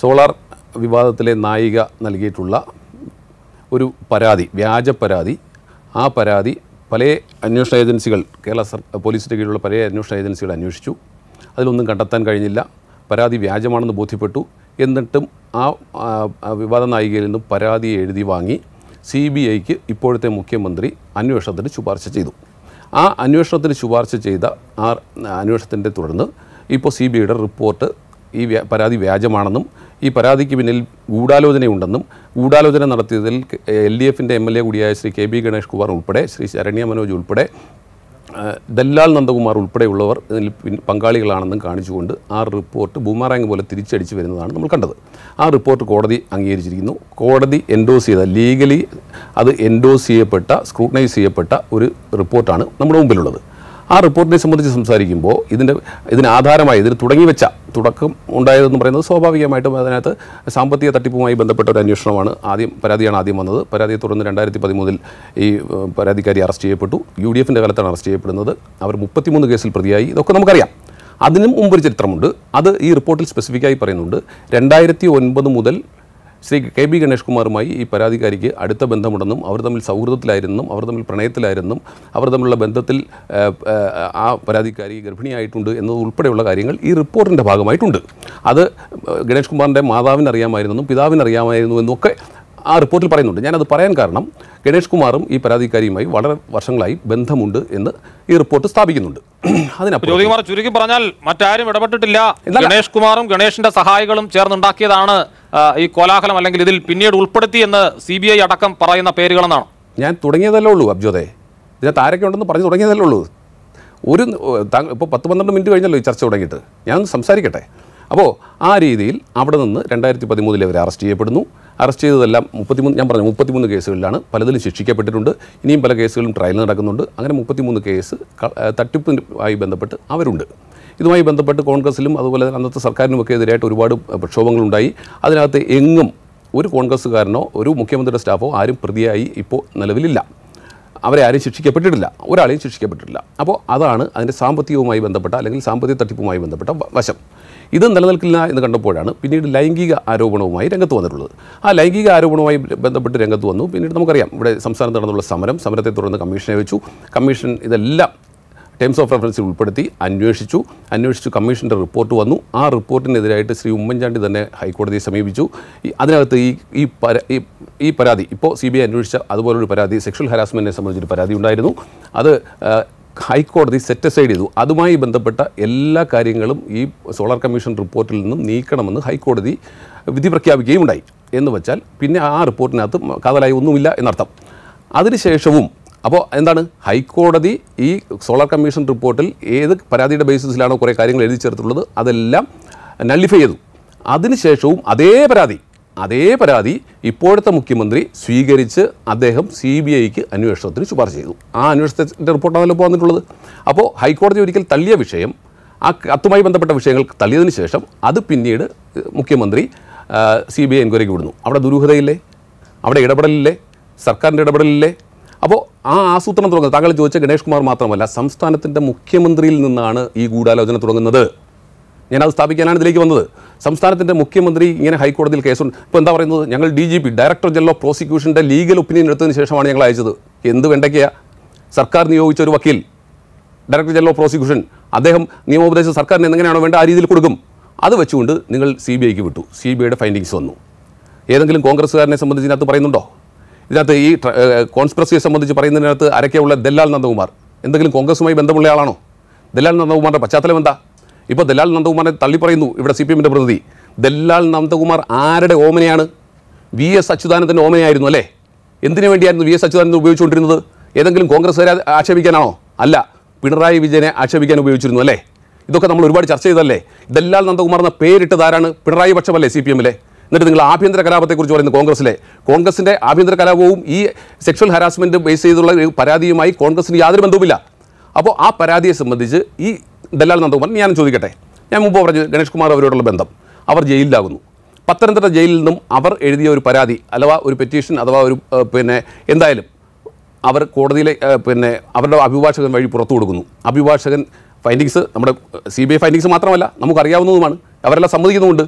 solar വിവാദത്തിലെ നായിക നൽകിയിട്ടുള്ള ഒരു പരാതി വ്യാജ പരാതി ആ പരാതി പല അന്വേഷണ ഏജൻസികൾ കേരള സർ പോലീസിൻ്റെ കീഴിലുള്ള പല അന്വേഷണ ഏജൻസികൾ അന്വേഷിച്ചു അതിലൊന്നും കണ്ടെത്താൻ കഴിഞ്ഞില്ല പരാതി വ്യാജമാണെന്ന് ബോധ്യപ്പെട്ടു എന്നിട്ടും ആ വിവാദ നായികയിൽ നിന്നും പരാതി എഴുതി വാങ്ങി സി ബി ഐക്ക് ഇപ്പോഴത്തെ മുഖ്യമന്ത്രി അന്വേഷണത്തിന് ശുപാർശ ചെയ്തു ആ അന്വേഷണത്തിന് ശുപാർശ ചെയ്ത ആ അന്വേഷണത്തിൻ്റെ തുടർന്ന് ഇപ്പോൾ സി ബി ഐയുടെ റിപ്പോർട്ട് ഈ പരാതി വ്യാജമാണെന്നും ഈ പരാതിക്ക് പിന്നിൽ ഗൂഢാലോചനയുണ്ടെന്നും ഗൂഢാലോചന നടത്തിയതിൽ എൽ ഡി എഫിൻ്റെ എം എൽ എ കൂടിയായ ശ്രീ കെ ബി ഗണേഷ് കുമാർ ഉൾപ്പെടെ ശ്രീ ശരണ്യ മനോജ് ഉൾപ്പെടെ ദല്ലാൽ നന്ദകുമാർ ഉൾപ്പെടെയുള്ളവർ ഇതിൽ പങ്കാളികളാണെന്നും കാണിച്ചുകൊണ്ട് ആ റിപ്പോർട്ട് ബൂമാറാങ് പോലെ തിരിച്ചടിച്ച് വരുന്നതാണ് നമ്മൾ കണ്ടത് ആ റിപ്പോർട്ട് കോടതി അംഗീകരിച്ചിരിക്കുന്നു കോടതി എൻഡോസ് ചെയ്ത ലീഗലി അത് എൻഡോസ് ചെയ്യപ്പെട്ട സ്ക്രൂട്ടനൈസ് ചെയ്യപ്പെട്ട ഒരു റിപ്പോർട്ടാണ് നമ്മുടെ മുമ്പിലുള്ളത് ആ റിപ്പോർട്ടിനെ സംബന്ധിച്ച് സംസാരിക്കുമ്പോൾ ഇതിൻ്റെ ഇതിന് ആധാരമായി ഇതിന് തുടങ്ങി വെച്ച തുടക്കം ഉണ്ടായതെന്ന് പറയുന്നത് സ്വാഭാവികമായിട്ടും അതിനകത്ത് സാമ്പത്തിക തട്ടിപ്പുമായി ബന്ധപ്പെട്ട ഒരു അന്വേഷണമാണ് ആദ്യം പരാതിയാണ് ആദ്യം വന്നത് പരാതിയെ തുടർന്ന് രണ്ടായിരത്തി പതിമൂന്നിൽ ഈ പരാതിക്കാരി അറസ്റ്റ് ചെയ്യപ്പെട്ടു യു ഡി എഫിൻ്റെ കാലത്താണ് അറസ്റ്റ് ചെയ്യപ്പെടുന്നത് അവർ മുപ്പത്തിമൂന്ന് കേസിൽ പ്രതിയായി ഇതൊക്കെ നമുക്കറിയാം അതിനും ഒരു ചരിത്രമുണ്ട് അത് ഈ റിപ്പോർട്ടിൽ സ്പെസിഫിക്കായി പറയുന്നുണ്ട് രണ്ടായിരത്തി ഒൻപത് മുതൽ ശ്രീ കെ ബി ഗണേഷ് കുമാറുമായി ഈ പരാതിക്കാരിക്ക് അടുത്ത ബന്ധമുണ്ടെന്നും അവർ തമ്മിൽ സൗഹൃദത്തിലായിരുന്നും അവർ തമ്മിൽ പ്രണയത്തിലായിരുന്നും അവർ തമ്മിലുള്ള ബന്ധത്തിൽ ആ പരാതിക്കാരി ഗർഭിണിയായിട്ടുണ്ട് എന്നതുൾപ്പെടെയുള്ള ഉൾപ്പെടെയുള്ള കാര്യങ്ങൾ ഈ റിപ്പോർട്ടിൻ്റെ ഭാഗമായിട്ടുണ്ട് അത് ഗണേഷ് കുമാറിൻ്റെ മാതാവിനറിയാമായിരുന്നെന്നും പിതാവിനറിയാമായിരുന്നു എന്നൊക്കെ ആ റിപ്പോർട്ടിൽ പറയുന്നുണ്ട് ഞാനത് പറയാൻ കാരണം ഗണേഷ് കുമാറും ഈ പരാതിക്കാരിയുമായി വളരെ വർഷങ്ങളായി ബന്ധമുണ്ട് എന്ന് ഈ റിപ്പോർട്ട് സ്ഥാപിക്കുന്നുണ്ട് അതിനപ്പുറം ചുരുക്കി പറഞ്ഞാൽ മറ്റാരും ഇടപെട്ടിട്ടില്ല ഗണേഷ് കുമാറും ഗണേഷിന്റെ സഹായികളും ചേർന്നുണ്ടാക്കിയതാണ് ഈ കോലാഹലം അല്ലെങ്കിൽ ഇതിൽ പിന്നീട് ഉൾപ്പെടുത്തി എന്ന് സി അടക്കം പറയുന്ന പേരുകളെന്നാണ് ഞാൻ തുടങ്ങിയതല്ലേ ഉള്ളൂ അബ്ജോദേ ഇതിനകത്ത് ആരൊക്കെ ഉണ്ടെന്ന് പറഞ്ഞു തുടങ്ങിയതല്ലേ ഉള്ളൂ ഒരു ഇപ്പോൾ പത്ത് പന്ത്രണ്ട് മിനിറ്റ് കഴിഞ്ഞല്ലോ ഈ ചർച്ച തുടങ്ങിയിട്ട് ഞാൻ സംസാരിക്കട്ടെ അപ്പോൾ ആ രീതിയിൽ അവിടെ നിന്ന് രണ്ടായിരത്തി പതിമൂന്നിൽ അവർ അറസ്റ്റ് ചെയ്യപ്പെടുന്നു അറസ്റ്റ് ചെയ്തതെല്ലാം മുപ്പത്തിമൂന്ന് ഞാൻ പറഞ്ഞു മുപ്പത്തിമൂന്ന് കേസുകളിലാണ് പലതിലും ശിക്ഷിക്കപ്പെട്ടിട്ടുണ്ട് ഇനിയും പല കേസുകളും ട്രയൽ നടക്കുന്നുണ്ട് അങ്ങനെ മുപ്പത്തിമൂന്ന് കേസ് തട്ടിപ്പുമായി ബന്ധപ്പെട്ട് അവരുണ്ട് ഇതുമായി ബന്ധപ്പെട്ട് കോൺഗ്രസിലും അതുപോലെ അന്നത്തെ സർക്കാരിനുമൊക്കെ എതിരായിട്ട് ഒരുപാട് പ്രക്ഷോഭങ്ങളുണ്ടായി അതിനകത്ത് എങ്ങും ഒരു കോൺഗ്രസ്സുകാരനോ ഒരു മുഖ്യമന്ത്രിയുടെ സ്റ്റാഫോ ആരും പ്രതിയായി ഇപ്പോൾ നിലവിലില്ല അവരെ ആരും ശിക്ഷിക്കപ്പെട്ടിട്ടില്ല ഒരാളെയും ശിക്ഷിക്കപ്പെട്ടിട്ടില്ല അപ്പോൾ അതാണ് അതിൻ്റെ സാമ്പത്തികവുമായി ബന്ധപ്പെട്ട അല്ലെങ്കിൽ സാമ്പത്തിക തട്ടിപ്പുമായി ബന്ധപ്പെട്ട വശം ഇത് നിലനിൽക്കില്ല എന്ന് കണ്ടപ്പോഴാണ് പിന്നീട് ലൈംഗിക ആരോപണവുമായി രംഗത്ത് വന്നിട്ടുള്ളത് ആ ലൈംഗിക ആരോപണവുമായി ബന്ധപ്പെട്ട് രംഗത്ത് വന്നു പിന്നീട് നമുക്കറിയാം ഇവിടെ സംസ്ഥാനത്ത് നടന്നുള്ള സമരം സമരത്തെ തുടർന്ന് കമ്മീഷനെ വെച്ചു കമ്മീഷൻ ഇതെല്ലാം ടേംസ് ഓഫ് റെഫറൻസിൽ ഉൾപ്പെടുത്തി അന്വേഷിച്ചു അന്വേഷിച്ചു കമ്മീഷൻ്റെ റിപ്പോർട്ട് വന്നു ആ റിപ്പോർട്ടിനെതിരായിട്ട് ശ്രീ ഉമ്മൻചാണ്ടി തന്നെ ഹൈക്കോടതിയെ സമീപിച്ചു അതിനകത്ത് ഈ ഈ ഈ പരാതി ഇപ്പോൾ സി ബി ഐ അന്വേഷിച്ച അതുപോലൊരു പരാതി സെക്ഷൽ ഹരാസ്മെൻറ്റിനെ സംബന്ധിച്ചൊരു പരാതി ഉണ്ടായിരുന്നു അത് ഹൈക്കോടതി സെറ്റ് അസൈഡ് ചെയ്തു അതുമായി ബന്ധപ്പെട്ട എല്ലാ കാര്യങ്ങളും ഈ സോളാർ കമ്മീഷൻ റിപ്പോർട്ടിൽ നിന്നും നീക്കണമെന്ന് ഹൈക്കോടതി വിധി പ്രഖ്യാപിക്കുകയും ഉണ്ടായി എന്ന് വെച്ചാൽ പിന്നെ ആ റിപ്പോർട്ടിനകത്ത് കാതലായി ഒന്നുമില്ല എന്നർത്ഥം അതിനുശേഷവും അപ്പോൾ എന്താണ് ഹൈക്കോടതി ഈ സോളാർ കമ്മീഷൻ റിപ്പോർട്ടിൽ ഏത് പരാതിയുടെ ബേസിസിലാണോ കുറേ കാര്യങ്ങൾ എഴുതി ചേർത്തുള്ളത് അതെല്ലാം നള്ളിഫൈ ചെയ്തു അതിനുശേഷവും അതേ പരാതി അതേ പരാതി ഇപ്പോഴത്തെ മുഖ്യമന്ത്രി സ്വീകരിച്ച് അദ്ദേഹം സി ബി ഐക്ക് അന്വേഷണത്തിന് ശുപാർശ ചെയ്തു ആ അന്വേഷണത്തിൻ്റെ റിപ്പോർട്ടാണല്ലോ ഇപ്പോൾ വന്നിട്ടുള്ളത് അപ്പോൾ ഹൈക്കോടതി ഒരിക്കൽ തള്ളിയ വിഷയം ആ കത്തുമായി ബന്ധപ്പെട്ട വിഷയങ്ങൾ തള്ളിയതിന് ശേഷം അത് പിന്നീട് മുഖ്യമന്ത്രി സി ബി ഐ എൻക്വയറിക്ക് വിടുന്നു അവിടെ ദുരൂഹതയില്ലേ അവിടെ ഇടപെടലില്ലേ സർക്കാരിൻ്റെ ഇടപെടലില്ലേ അപ്പോൾ ആ ആസൂത്രണം തുടങ്ങുന്നത് താങ്കൾ ചോദിച്ച ഗണേഷ് കുമാർ മാത്രമല്ല സംസ്ഥാനത്തിൻ്റെ മുഖ്യമന്ത്രിയിൽ നിന്നാണ് ഈ ഗൂഢാലോചന തുടങ്ങുന്നത് ഞാനത് സ്ഥാപിക്കാനാണ് ഇതിലേക്ക് വന്നത് സംസ്ഥാനത്തിൻ്റെ മുഖ്യമന്ത്രി ഇങ്ങനെ ഹൈക്കോടതിയിൽ കേസുണ്ട് ഇപ്പോൾ എന്താ പറയുന്നത് ഞങ്ങൾ D G P director general of പ്രോസിക്യൂഷൻ്റെ ലീഗൽ ഒപ്പീനിയൻ എടുത്തതിന് ശേഷമാണ് ഞങ്ങൾ അയച്ചത് എന്ത് വേണ്ടയ്ക്കാ സർക്കാർ നിയോഗിച്ച ഒരു വക്കീൽ ഡയറക്ടർ ജനറൽ ഓഫ് പ്രോസിക്യൂഷൻ അദ്ദേഹം നിയമോപദേശം സർക്കാരിന് എങ്ങനെയാണോ വേണ്ട ആ രീതിയിൽ കൊടുക്കും അത് വെച്ചുകൊണ്ട് നിങ്ങൾ സി ബി ഐക്ക് വിട്ടു സി ബി ഐയുടെ ഫൈൻഡിങ്സ് വന്നു ഏതെങ്കിലും കോൺഗ്രസ്സുകാരനെ സംബന്ധിച്ച് ഇതിനകത്ത് പറയുന്നുണ്ടോ ഇതിനകത്ത് ഈ കോൺസ്പിറസിയെ സംബന്ധിച്ച് പറയുന്നതിനകത്ത് അരക്കെയുള്ള ദല്ലാൽ നന്ദകുമാർ എന്തെങ്കിലും കോൺഗ്രസുമായി ബന്ധമുള്ള ആളാണോ ദല്ലാൽ നന്ദകുമാറിൻ്റെ പശ്ചാത്തലം എന്താ ഇപ്പോൾ ദല്ലാൽ നന്ദകുമാറിനെ തള്ളിപ്പറയുന്നു ഇവിടെ സി പി എമ്മിൻ്റെ പ്രതിനിധി ദല്ലാൽ നന്ദകുമാർ ആരുടെ ഓമനയാണ് വി എസ് അച്യുതാനന്ദൻ്റെ ഓമനയായിരുന്നു അല്ലേ എന്തിനു വേണ്ടിയായിരുന്നു വി എസ് അച്യുതാനന്ദൻ ഉപയോഗിച്ചുകൊണ്ടിരുന്നത് ഏതെങ്കിലും കോൺഗ്രസ്സുകാരെ ആക്ഷേപിക്കാനാണോ അല്ല പിണറായി വിജയനെ ആക്ഷേപിക്കാൻ ഉപയോഗിച്ചിരുന്നു അല്ലേ ഇതൊക്കെ നമ്മൾ ഒരുപാട് ചർച്ച ചെയ്തല്ലേ ദല്ലാൽ നന്ദകുമാർ എന്ന പേരിട്ടത് പിണറായി പക്ഷമല്ലേ സി പി എമ്മിലെ എന്നിട്ട് നിങ്ങൾ ആഭ്യന്തര കലാപത്തെക്കുറിച്ച് പറയുന്നു കോൺഗ്രസിലെ കോൺഗ്രസിൻ്റെ ആഭ്യന്തര കലാപവും ഈ സെക്ഷൽ ഹരാസ്മെൻറ്റ് ബേസ് ചെയ്തുള്ള പരാതിയുമായി കോൺഗ്രസിന് യാതൊരു ബന്ധവുമില്ല അപ്പോൾ ആ പരാതിയെ സംബന്ധിച്ച് ഈ ദല്ലാൽ നന്ദകുമാർ ഞാൻ ചോദിക്കട്ടെ ഞാൻ മുമ്പ് പറഞ്ഞു ഗണേഷ് കുമാർ അവരോടുള്ള ബന്ധം അവർ ജയിലിലാകുന്നു പത്തനംതിട്ട ജയിലിൽ നിന്നും അവർ എഴുതിയ ഒരു പരാതി അഥവാ ഒരു പെറ്റീഷൻ അഥവാ ഒരു പിന്നെ എന്തായാലും അവർ കോടതിയിലെ പിന്നെ അവരുടെ അഭിഭാഷകൻ വഴി പുറത്തു കൊടുക്കുന്നു അഭിഭാഷകൻ ഫൈൻഡിങ്സ് നമ്മുടെ സി ബി ഐ ഫൈൻഡിങ്സ് മാത്രമല്ല നമുക്കറിയാവുന്നതുമാണ് അവരെല്ലാം സമ്മതിക്കുന്നുമുണ്ട്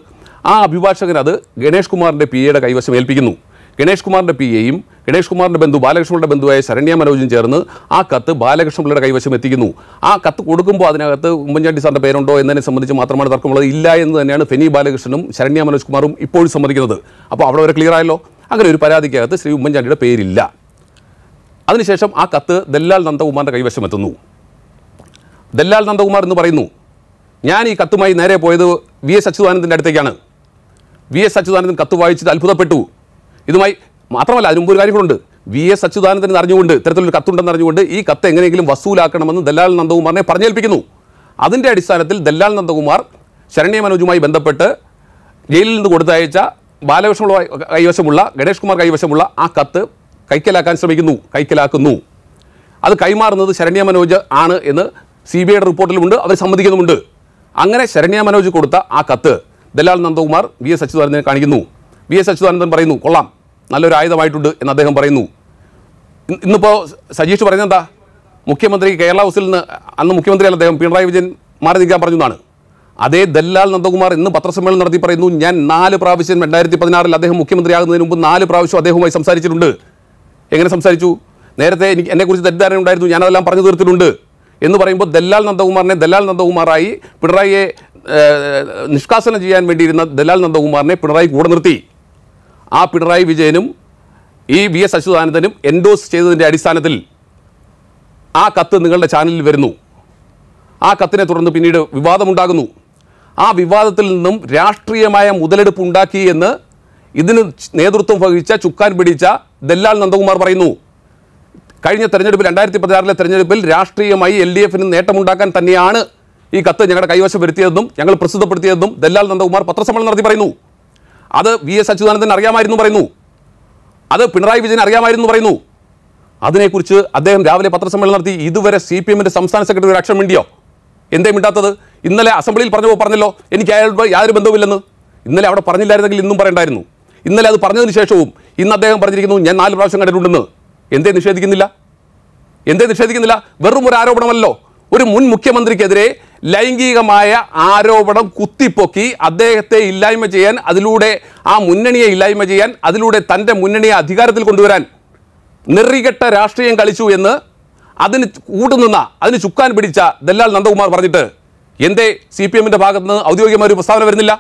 ആ അഭിഭാഷകൻ അത് ഗണേഷ് കുമാറിൻ്റെ പി എയുടെ കൈവശം ഏൽപ്പിക്കുന്നു ഗണേഷ് കുമാറിൻ്റെ പി എയും ഗണേഷ് കുമാറിൻ്റെ ബന്ധു ബാലകൃഷ്ണപിള്ളയുടെ ബന്ധുവായ ശരണ്യ മനോജും ചേർന്ന് ആ കത്ത് ബാലകൃഷ്ണപിള്ളയുടെ കൈവശം എത്തിക്കുന്നു ആ കത്ത് കൊടുക്കുമ്പോൾ അതിനകത്ത് ഉമ്മൻചാണ്ടി സാറിൻ്റെ പേരുണ്ടോ എന്നതിനെ സംബന്ധിച്ച് മാത്രമാണ് തർക്കമുള്ളത് ഇല്ല എന്ന് തന്നെയാണ് ഫെനി ബാലകൃഷ്ണനും ശരണ്യ മനോജ് കുമാറും ഇപ്പോഴും സമ്മതിക്കുന്നത് അപ്പോൾ അവിടെ വരെ ക്ലിയർ ആയല്ലോ അങ്ങനെ ഒരു പരാതിക്കകത്ത് ശ്രീ ഉമ്മൻചാണ്ടിയുടെ പേരില്ല അതിനുശേഷം ആ കത്ത് ദല്ലാൽ നന്ദകുമാറിൻ്റെ കൈവശം എത്തുന്നു ദല്ലാൽ നന്ദകുമാർ എന്ന് പറയുന്നു ഞാൻ ഈ കത്തുമായി നേരെ പോയത് വി എസ് അച്യുതാനന്ദൻ്റെ അടുത്തേക്കാണ് വി എസ് അച്യുതാനന്ദൻ കത്ത് വായിച്ചിട്ട് അത്ഭുതപ്പെട്ടു ഇതുമായി മാത്രമല്ല അതിനുമുമ്പ് ഒരു കാര്യങ്ങളുണ്ട് വി എസ് അച്യുതാനന്ദൻ അറിഞ്ഞുകൊണ്ട് ഇത്തരത്തിലൊരു കത്തുണ്ടെന്ന് അറിഞ്ഞുകൊണ്ട് ഈ കത്ത് എങ്ങനെയെങ്കിലും വസൂലാക്കണമെന്ന് ദല്ലാൽ നന്ദകുമാറിനെ പറഞ്ഞേൽപ്പിക്കുന്നു അതിൻ്റെ അടിസ്ഥാനത്തിൽ ദല്ലാൽ നന്ദകുമാർ ശരണ്യ മനോജുമായി ബന്ധപ്പെട്ട് ജയിലിൽ നിന്ന് കൊടുത്തയച്ച ബാലകൃഷ്ണ കൈവശമുള്ള ഗണേഷ് കുമാർ കൈവശമുള്ള ആ കത്ത് കൈക്കലാക്കാൻ ശ്രമിക്കുന്നു കൈക്കലാക്കുന്നു അത് കൈമാറുന്നത് ശരണ്യ മനോജ് ആണ് എന്ന് സി ബി ഐയുടെ റിപ്പോർട്ടിലുമുണ്ട് അവർ സമ്മതിക്കുന്നുമുണ്ട് അങ്ങനെ ശരണ്യ മനോജ് കൊടുത്ത ആ കത്ത് ദലാൽ നന്ദകുമാർ വി എസ് അച്യുതാനന്ദനെ കാണിക്കുന്നു വി എസ് അച്യുതാനന്ദൻ പറയുന്നു കൊള്ളാം നല്ലൊരു ആയുധമായിട്ടുണ്ട് എന്ന് അദ്ദേഹം പറയുന്നു ഇന്നിപ്പോൾ സജീഷ് പറയുന്നത് എന്താ മുഖ്യമന്ത്രി കേരള ഹൗസിൽ നിന്ന് അന്ന് മുഖ്യമന്ത്രിയല്ല അദ്ദേഹം പിണറായി വിജയൻ മാറി നിൽക്കാൻ പറഞ്ഞു എന്നാണ് അതേ ദല്ലാൽ നന്ദകുമാർ ഇന്ന് പത്രസമ്മേളനം നടത്തി പറയുന്നു ഞാൻ നാല് പ്രാവശ്യം രണ്ടായിരത്തി പതിനാറിൽ അദ്ദേഹം മുഖ്യമന്ത്രിയാകുന്നതിന് മുമ്പ് നാല് പ്രാവശ്യം അദ്ദേഹവുമായി സംസാരിച്ചിട്ടുണ്ട് എങ്ങനെ സംസാരിച്ചു നേരത്തെ എനിക്ക് എന്നെക്കുറിച്ച് തെറ്റിദ്ധാരണ ഉണ്ടായിരുന്നു ഞാനതെല്ലാം പറഞ്ഞു തീർത്തിട്ടുണ്ട് എന്ന് പറയുമ്പോൾ ദല്ലാൽ നന്ദകുമാറിനെ ദല്ലാൽ നന്ദകുമാറായി പിണറായിയെ നിഷ്കാസനം ചെയ്യാൻ വേണ്ടിയിരുന്ന ദലാൽ നന്ദകുമാറിനെ പിണറായി കൂടെ നിർത്തി ആ പിണറായി വിജയനും ഈ വി എസ് അശ്വതാനന്ദനും എൻഡോസ് ചെയ്തതിൻ്റെ അടിസ്ഥാനത്തിൽ ആ കത്ത് നിങ്ങളുടെ ചാനലിൽ വരുന്നു ആ കത്തിനെ തുടർന്ന് പിന്നീട് വിവാദമുണ്ടാകുന്നു ആ വിവാദത്തിൽ നിന്നും രാഷ്ട്രീയമായ മുതലെടുപ്പ് ഉണ്ടാക്കി എന്ന് ഇതിന് നേതൃത്വം വഹിച്ച ചുക്കാൻ പിടിച്ച ദല്ലാൽ നന്ദകുമാർ പറയുന്നു കഴിഞ്ഞ തെരഞ്ഞെടുപ്പിൽ രണ്ടായിരത്തി പതിനാറിലെ തെരഞ്ഞെടുപ്പിൽ രാഷ്ട്രീയമായി എൽ ഡി എഫിന് നേട്ടമുണ്ടാക്കാൻ തന്നെയാണ് ഈ കത്ത് ഞങ്ങളുടെ കൈവശം വരുത്തിയതെന്നും ഞങ്ങൾ പ്രസിദ്ധപ്പെടുത്തിയതെന്നും ദല്ലാൽ നന്ദകുമാർ പത്രസമ്മേളനം നടത്തി പറയുന്നു അത് വി എസ് അച്യുതാനന്ദൻ അറിയാമായിരുന്നു പറയുന്നു അത് പിണറായി വിജയൻ അറിയാമായിരുന്നു പറയുന്നു അതിനെക്കുറിച്ച് അദ്ദേഹം രാവിലെ പത്രസമ്മേളനം നടത്തി ഇതുവരെ സി പി എമ്മിൻ്റെ സംസ്ഥാന സെക്രട്ടറി ഒരു അക്ഷം വേണ്ടിയോ എന്തേ മിണ്ടാത്തത് ഇന്നലെ അസംബ്ലിയിൽ പറഞ്ഞപ്പോൾ പറഞ്ഞല്ലോ എനിക്ക് അയാളുടെ യാതൊരു ബന്ധവുമില്ലെന്ന് ഇന്നലെ അവിടെ പറഞ്ഞില്ലായിരുന്നെങ്കിൽ ഇന്നും പറയണ്ടായിരുന്നു ഇന്നലെ അത് പറഞ്ഞതിന് ശേഷവും ഇന്ന് അദ്ദേഹം പറഞ്ഞിരിക്കുന്നു ഞാൻ നാല് പ്രാവശ്യം കണ്ടിട്ടുണ്ടെന്ന് എന്തേ നിഷേധിക്കുന്നില്ല എന്തേ നിഷേധിക്കുന്നില്ല വെറും ഒരു ആരോപണമല്ലോ ഒരു മുൻ മുഖ്യമന്ത്രിക്കെതിരെ ലൈംഗികമായ ആരോപണം കുത്തിപ്പൊക്കി അദ്ദേഹത്തെ ഇല്ലായ്മ ചെയ്യാൻ അതിലൂടെ ആ മുന്നണിയെ ഇല്ലായ്മ ചെയ്യാൻ അതിലൂടെ തൻ്റെ മുന്നണിയെ അധികാരത്തിൽ കൊണ്ടുവരാൻ നിറികെട്ട രാഷ്ട്രീയം കളിച്ചു എന്ന് അതിന് കൂട്ടുനിന്ന അതിന് ചുക്കാൻ പിടിച്ച ദല്ലാൽ നന്ദകുമാർ പറഞ്ഞിട്ട് എന്തേ സി പി എമ്മിൻ്റെ ഭാഗത്തുനിന്ന് ഔദ്യോഗികമായ ഒരു പ്രസ്താവന വരുന്നില്ല